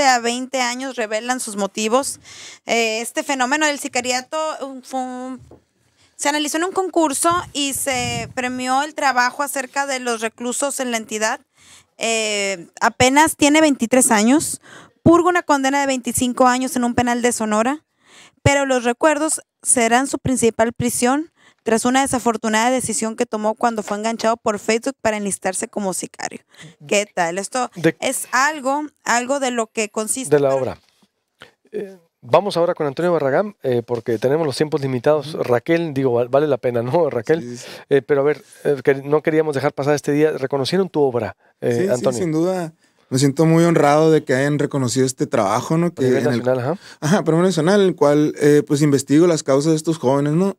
a 20 años revelan sus motivos. Eh, este fenómeno del sicariato se analizó en un concurso y se premió el trabajo acerca de los reclusos en la entidad. Eh, apenas tiene 23 años, purga una condena de 25 años en un penal de Sonora, pero los recuerdos serán su principal prisión tras una desafortunada decisión que tomó cuando fue enganchado por Facebook para enlistarse como sicario. ¿Qué tal? Esto es algo, algo de lo que consiste. De la obra. Eh, vamos ahora con Antonio Barragán, eh, porque tenemos los tiempos limitados. Raquel, digo, vale la pena, ¿no, Raquel? Eh, pero a ver, no queríamos dejar pasar este día. Reconocieron tu obra, sí, sin duda. Me siento muy honrado de que hayan reconocido este trabajo, ¿no? Que el, ajá. Ajá, nacional, en el cual, pues, investigo las causas de estos jóvenes, ¿no?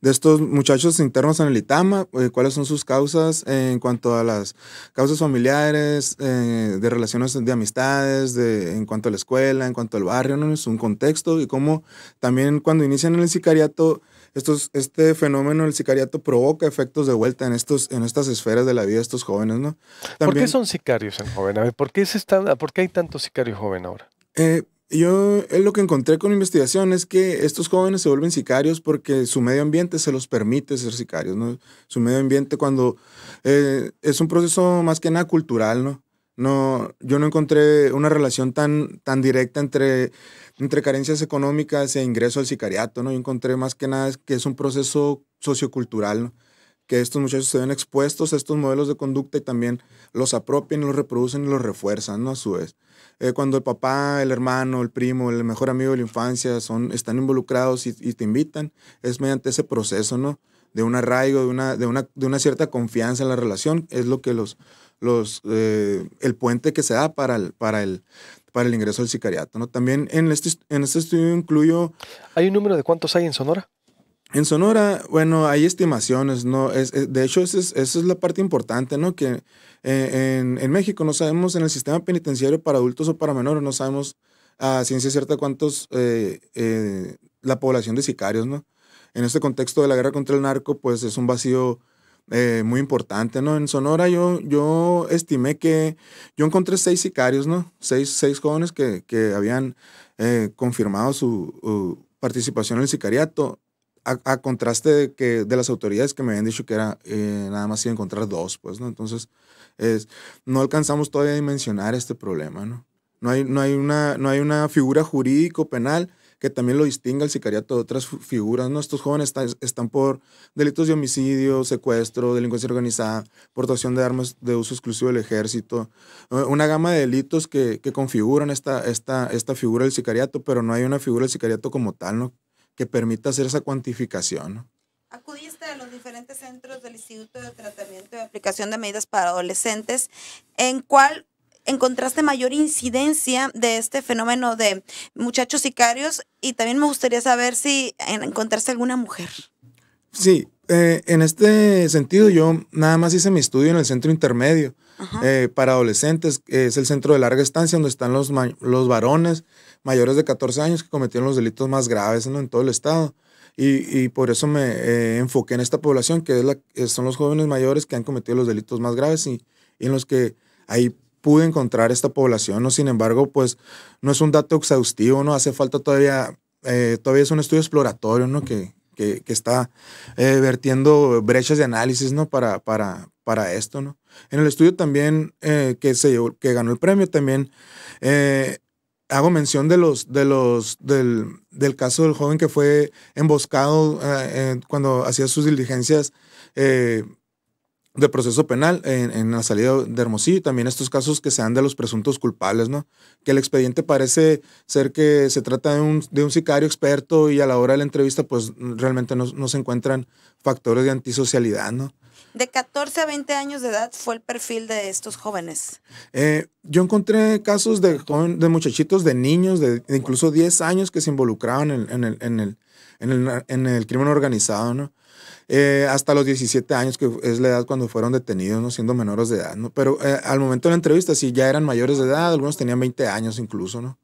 de estos muchachos internos en el ITAMA, eh, cuáles son sus causas en cuanto a las causas familiares, eh, de relaciones de amistades, de, en cuanto a la escuela, en cuanto al barrio, ¿no? es un contexto y cómo también cuando inician en el sicariato, estos, este fenómeno del sicariato provoca efectos de vuelta en, estos, en estas esferas de la vida de estos jóvenes. ¿no? También, ¿Por qué son sicarios en joven? ver, ¿por, qué se ¿Por qué hay tantos sicarios joven ahora? Eh, yo eh, lo que encontré con investigación es que estos jóvenes se vuelven sicarios porque su medio ambiente se los permite ser sicarios, ¿no? Su medio ambiente cuando eh, es un proceso más que nada cultural, ¿no? No, yo no encontré una relación tan, tan directa entre, entre carencias económicas e ingreso al sicariato, ¿no? Yo encontré más que nada que es un proceso sociocultural, ¿no? que estos muchachos se ven expuestos a estos modelos de conducta y también los apropian, los reproducen y los refuerzan, ¿no? A su vez. Eh, cuando el papá, el hermano, el primo, el mejor amigo de la infancia son, están involucrados y, te invitan, es mediante ese proceso, ¿no? De un arraigo, de una, de una, de una cierta confianza en la relación, es lo que los, los, eh, el puente que se da para el, para el, para el ingreso al sicariato, ¿no? También en este, en este estudio incluyo... ¿Hay un número de cuántos hay en Sonora? En Sonora, bueno, hay estimaciones, ¿no? Es, eh, de hecho, esa es, la parte importante, ¿no? Que eh, en, México no sabemos, en el sistema penitenciario para adultos o para menores, no sabemos a ciencia cierta cuántos, eh, la población de sicarios, ¿no? En este contexto de la guerra contra el narco, pues es un vacío muy importante, ¿no? En Sonora yo, yo estimé que yo encontré seis sicarios, ¿no? Seis, seis jóvenes que, que habían confirmado su... Uh, participación en el sicariato a, contraste de, que, de las autoridades que me habían dicho que era eh, nada más iba encontrar dos, pues, ¿no? Entonces, es, no alcanzamos todavía a dimensionar este problema, ¿no? No hay, no, hay una, no hay una figura jurídico-penal que también lo distinga el sicariato de otras figuras. ¿no? Estos jóvenes están por delitos de homicidio, secuestro, delincuencia organizada, portación de armas de uso exclusivo del ejército, eh, una gama de delitos que, configuran esta, esta, esta figura del sicariato, pero no hay una figura del sicariato como tal, ¿no? que permita hacer esa cuantificación. Acudiste a los diferentes centros del Instituto de Tratamiento y Aplicación de Medidas para Adolescentes. ¿En cuál encontraste mayor incidencia de este fenómeno de muchachos sicarios? Y también me gustaría saber si encontraste alguna mujer. Sí, eh, en este sentido yo nada más hice mi estudio en el centro intermedio eh, para adolescentes. Es el centro de larga estancia donde están los, los varones mayores de 14 años que cometieron los delitos más graves en todo el estado. Y, y, por eso me eh, enfoqué en esta población, que es la, eh, son los jóvenes mayores que han cometido los delitos más graves y, en los que ahí pude encontrar esta población, ¿no? Sin embargo, pues no es un dato exhaustivo, ¿no? Hace falta todavía, todavía es un estudio exploratorio, ¿no? Que, que, que está vertiendo brechas de análisis, ¿no? Para, para, para esto, ¿no? En el estudio también eh, que, se que ganó el premio también, eh, hago mención de los, de los, del, del, caso del joven que fue emboscado eh, cuando hacía sus diligencias de proceso penal en, la salida de Hermosillo y también estos casos que se dan de los presuntos culpables, ¿no? Que el expediente parece ser que se trata de un, sicario experto y a la hora de la entrevista pues realmente no, se encuentran factores de antisocialidad, ¿no? De 14 a 20 años de edad fue el perfil de estos jóvenes. Eh, yo encontré casos de, de muchachitos, de niños, de, incluso 10 años que se involucraban el, en el, en el, en el crimen organizado, ¿no? Eh, hasta los 17 años, que es la edad cuando fueron detenidos, ¿no? siendo menores de edad. ¿no? Pero eh, al momento de la entrevista, sí, ya eran mayores de edad, algunos tenían 20 años incluso, ¿no?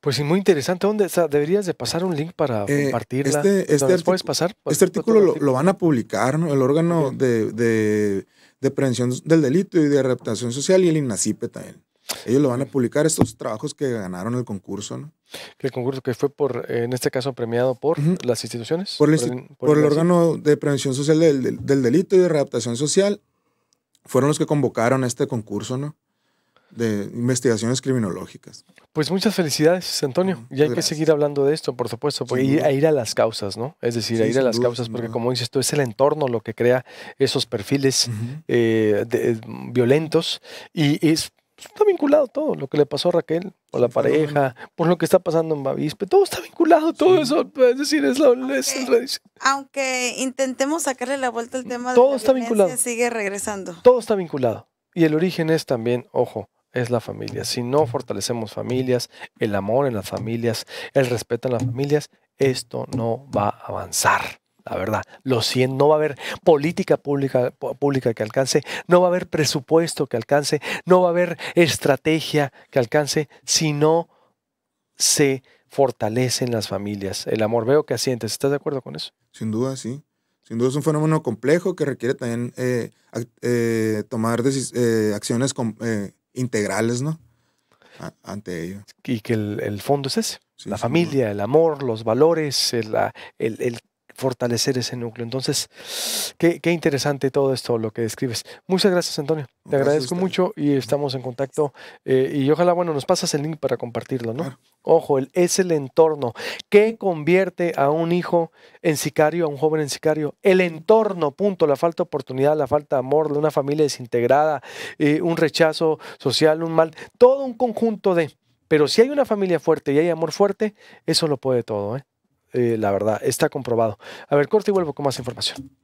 Pues sí, muy interesante. ¿Dónde deberías de pasar un link para eh, compartirla? Este, este, pues, este artículo, pasar? Este artículo lo, van a publicar, ¿no? El órgano de, de, prevención del delito y de reptación social y el INACIPE también. Ellos lo van a publicar, estos trabajos que ganaron el concurso, ¿no? El concurso que fue por, en este caso, premiado por las instituciones. Por el, órgano de prevención social del, del, delito y de readaptación social. Fueron los que convocaron este concurso, ¿no? de investigaciones criminológicas. Pues muchas felicidades, Antonio. y hay que seguir hablando de esto, por supuesto, porque ir, a ir a las causas, ¿no? Es decir, a ir a las causas, porque como dices tú, es el entorno lo que crea esos perfiles eh, eh, violentos y es pues, está vinculado todo, lo que le pasó a Raquel, por la pareja, por lo que está pasando en Bavispe, todo está vinculado, todo eso, es decir, es la aunque, aunque intentemos sacarle la vuelta al mm, tema todo de la está sigue regresando. Todo está vinculado. Y el origen es también, ojo, es la familia. Si no fortalecemos familias, el amor en las familias, el respeto en las familias, esto no va a avanzar la verdad. lo siento. no va a haber política pública, pública, que alcance, no va a haber presupuesto que alcance, no va a haber estrategia que alcance si no se fortalecen las familias. El amor, veo que asientes, ¿estás de acuerdo con eso? Sin duda, sí. Sin duda es un fenómeno complejo que requiere también eh, eh, tomar eh, acciones integrales, ¿no? ante ello. Y que el, fondo es ese. la familia, el amor, los valores, el, el, fortalecer ese núcleo. Entonces, qué, interesante todo esto, lo que describes. Muchas gracias, Antonio. Te agradezco mucho y estamos en contacto. Eh, y ojalá, bueno, nos pasas el link para compartirlo, ¿no? Ojo, es el entorno. ¿Qué convierte a un hijo en sicario, a un joven en sicario? El entorno, punto. La falta de oportunidad, la falta de amor, de una familia desintegrada, eh, un rechazo social, un mal, todo un conjunto de... Pero si hay una familia fuerte y hay amor fuerte, eso lo puede todo. ¿eh? Eh, la verdad, está comprobado. A ver, corte y vuelvo con más información.